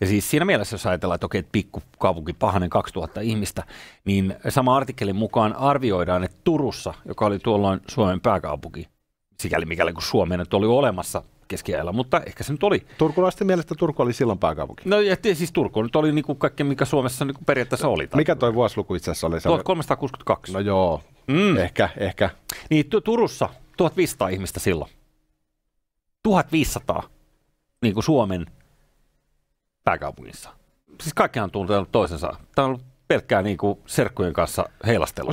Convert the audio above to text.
Ja siis siinä mielessä, jos ajatellaan, että okei, että pikku kaupunki pahanen 2000 ihmistä, niin sama artikkelin mukaan arvioidaan, että Turussa, joka oli tuolloin Suomen pääkaupunki, sikäli mikäli kuin Suomeen nyt oli olemassa keskiajalla, mutta ehkä se nyt oli. Turkulaisten mielestä Turku oli silloin pääkaupunki. No ja siis Turku nyt oli niin kuin kaikki, mikä Suomessa niin kuin periaatteessa oli. Tai mikä toi vuosiluku itse asiassa oli? 1362. No joo, mm. ehkä, ehkä. Niin Turussa 1500 ihmistä silloin. 1500 niin kuin Suomen pääkaupungissa. Siis kaikkihan on tuntenut toisensa. Tämä on ollut pelkkää niin kuin serkkujen kanssa heilastelua.